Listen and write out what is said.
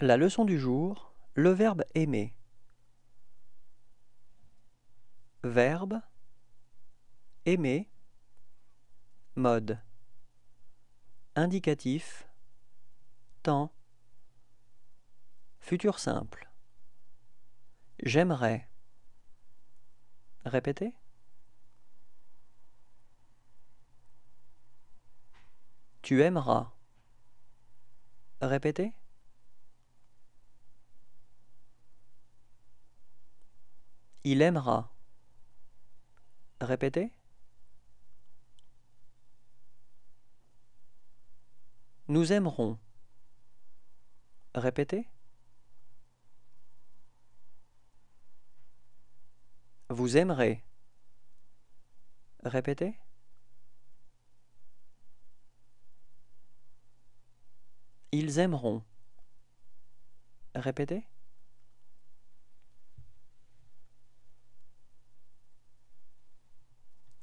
La leçon du jour, le verbe aimer. Verbe aimer mode indicatif temps futur simple J'aimerais Répétez Tu aimeras Répétez Il aimera. Répétez. Nous aimerons. Répétez. Vous aimerez. Répétez. Ils aimeront. Répétez.